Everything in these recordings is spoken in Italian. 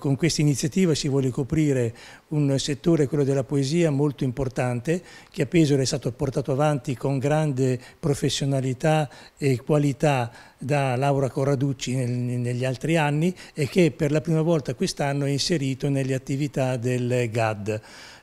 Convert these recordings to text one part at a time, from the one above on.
Con questa iniziativa si vuole coprire un settore, quello della poesia, molto importante, che a Pesaro è stato portato avanti con grande professionalità e qualità da Laura Corraducci negli altri anni e che per la prima volta quest'anno è inserito nelle attività del GAD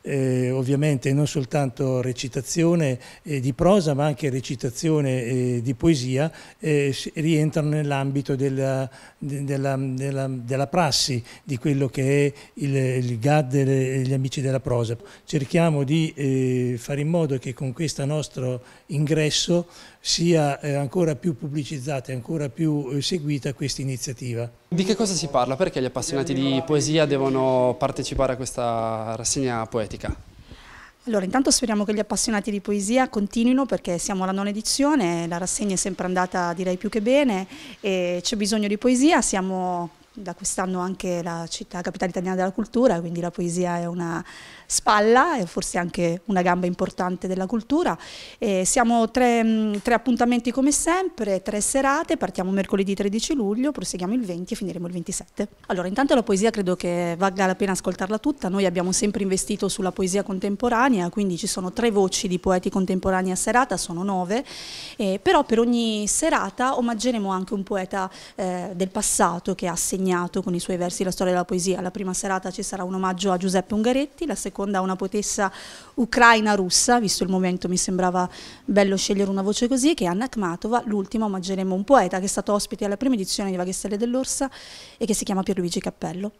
eh, ovviamente non soltanto recitazione eh, di prosa ma anche recitazione eh, di poesia eh, rientrano nell'ambito della, della, della, della, prassi di quello che è il, il GAD e gli amici della prosa. Cerchiamo di eh, fare in modo che con questo nostro ingresso sia eh, ancora più pubblicizzata e ancora più seguita questa iniziativa. Di che cosa si parla? Perché gli appassionati di poesia devono partecipare a questa rassegna poetica? pratica? Allora, intanto speriamo che gli appassionati di poesia continuino perché siamo alla nona edizione, la rassegna è sempre andata direi più che bene e c'è bisogno di poesia, siamo da quest'anno anche la città capitale italiana della cultura, quindi la poesia è una spalla e forse anche una gamba importante della cultura. E siamo tre, mm, tre, appuntamenti come sempre, tre serate, partiamo mercoledì 13 luglio, proseguiamo il 20 e finiremo il 27. Allora intanto la poesia credo che valga la pena ascoltarla tutta, noi abbiamo sempre investito sulla poesia contemporanea, quindi ci sono tre voci di poeti contemporanei a serata, sono nove, eh, però per ogni serata omaggeremo anche un poeta eh, del passato che ha segnato segnato con i suoi versi la storia della poesia. La prima serata ci sarà un omaggio a Giuseppe Ungaretti, la seconda a una poetessa ucraina-russa, visto il momento mi sembrava bello scegliere una voce così, che è Anna Akhmatova, l'ultima omaggeremo un poeta che è stato ospite alla prima edizione di Vaghestelle dell'Orsa e che si chiama Pierluigi Cappello.